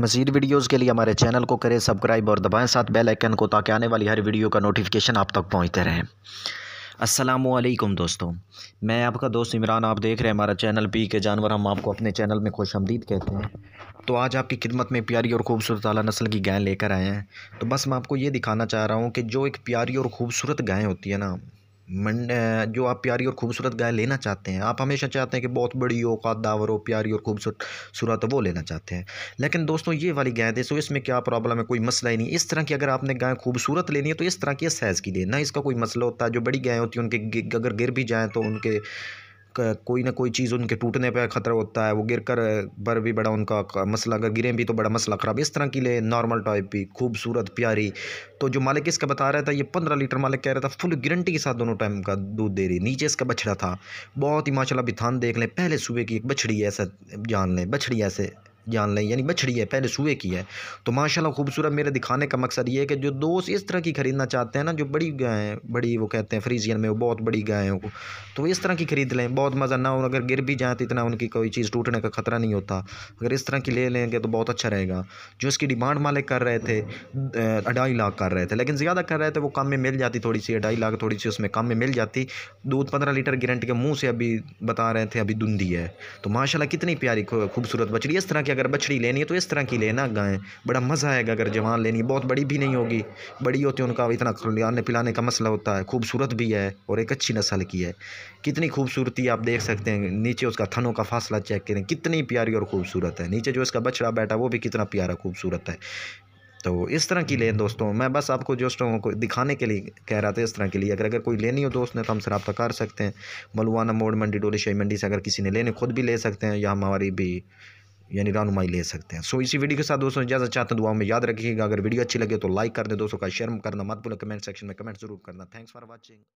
مزید ویڈیوز کے لیے ہمارے چینل کو کریں سبسکرائب اور دبائیں ساتھ بیل ایکن کو تاکہ آنے والی ہر ویڈیو کا نوٹیفیکیشن آپ تک پہنچتے رہے السلام علیکم دوستوں میں آپ کا دوست عمران آپ دیکھ رہے ہیں ہمارا چینل پی کے جانور ہم آپ کو اپنے چینل میں خوش آمدید کہتے ہیں تو آج آپ کی خدمت میں پیاری اور خوبصورت اعلیٰ نسل کی گائیں لے کر آئے ہیں تو بس میں آپ کو یہ دکھانا چاہ رہا ہوں کہ جو ایک پیاری اور خوبصورت گائیں ہوتی ہے نا جو آپ پیاری اور خوبصورت گائے لینا چاہتے ہیں آپ ہمیشہ چاہتے ہیں کہ بہت بڑی ہو قادر ہو پیاری اور خوبصورت صورت وہ لینا چاہتے ہیں لیکن دوستوں یہ والی گائے دے سو اس میں کیا پرابلم ہے کوئی مسئلہ ہی نہیں اس طرح کی اگر آپ نے گائے خوبصورت لینی ہے تو اس طرح کی اس سائز کی دے نہ اس کا کوئی مسئلہ ہوتا ہے جو بڑی گائے ہوتی ہیں ان کے اگر گر بھی جائیں تو ان کے کوئی نہ کوئی چیز ان کے ٹوٹنے پہ خطرہ ہوتا ہے وہ گر کر پر بھی بڑا ان کا مسئلہ اگر گریں بھی تو بڑا مسئلہ خراب اس طرح کی لے نارمل ٹائپ بھی خوبصورت پیاری تو جو مالک اس کا بتا رہا تھا یہ پندرہ لیٹر مالک کہہ رہا تھا فل گرنٹی کے ساتھ دونوں ٹائم کا دودھ دے رہی نیچے اس کا بچھڑا تھا بہت ہی ماشاء اللہ بھی تھان دیکھ لیں پہلے صبح کی ایک بچڑی ہے ایسا جان لیں بچھڑی ایسے جان لیں یعنی بچڑی ہے پہلے سوئے کی ہے تو ماشاءاللہ اللہ خوبصورت میرے دکھانے کا مقصد یہ ہے کہ جو دوست اس طرح کی خریدنا چاہتے ہیں نا جو بڑی گائیں بڑی وہ کہتے ہیں فریزین میں وہ بہت بڑی گائیں ہیں تو وہ اس طرح کی خرید لیں بہت مزہ نہ ہو اگر گر بھی جائیں تو اتنا ان کی کوئی چیز ٹوٹنے کا خطرہ نہیں ہوتا اگر اس طرح کی لے لیں گے تو بہت اچھا رہے گا جو اس کی ڈیمانڈ مالک کر رہے تھے اڑھائی لاکھ کر رہے تھے لیکن زیادہ کر رہے تھے وہ کم میں مل جاتی تھوڑی سی اڑھائی لاکھ تھوڑی سی اس میں کم میں مل جاتی دودھ پندرہ لیٹر گرنٹ کے منہ سے ابھی بتا رہے تھے ابھی دندی ہے تو ماشاء کتنی پیاری خوبصورت بچڑی اس طرح کی اگر بچڑی لینی ہے تو اس طرح کی لینا گائیں بڑا مزہ آئے گا اگر جوان لینی ہے بہت بڑی بھی نہیں ہوگی بڑی ہوتی ہے ان کا اتنا کھلانے پلانے کا مسئلہ ہوتا ہے خوبصورت بھی ہے اور ایک اچھی نسل کی ہے کتنی خوبصورتی آپ دیکھ سکتے ہیں نیچے اس کا تھنوں کا فاصلہ چیک کریں کتنی پیاری اور خوبصورت ہے نیچے جو اس کا بچڑا بیٹھا وہ بھی کتنا پیارا خوبصورت ہے تو اس طرح کی لیں دوستوں میں بس آپ کو جوستوں کو دکھانے کے لیے کہہ رہا تھا اس طرح کے لیے اگر اگر کوئی لینی ہو دوست نے تو ہم سے رابطہ کر سکتے ہیں ملوانہ موڑ منڈی ڈولی شاہی منڈی سے اگر کسی نے لینے خود بھی لے سکتے ہیں یا ہماری بھی یعنی رانمائی لے سکتے ہیں سو اسی ویڈیو کے ساتھ دوستوں اجازت چاہتا ہوں دعاوں میں یاد رکھیے گا اگر ویڈیو اچھی لگے تو لائک کر دیں دوستوں کا شیئر کرنا مت پورے کمنٹ سیکشن میں کمنٹ ضرور کرنا تھینکس فار واچنگ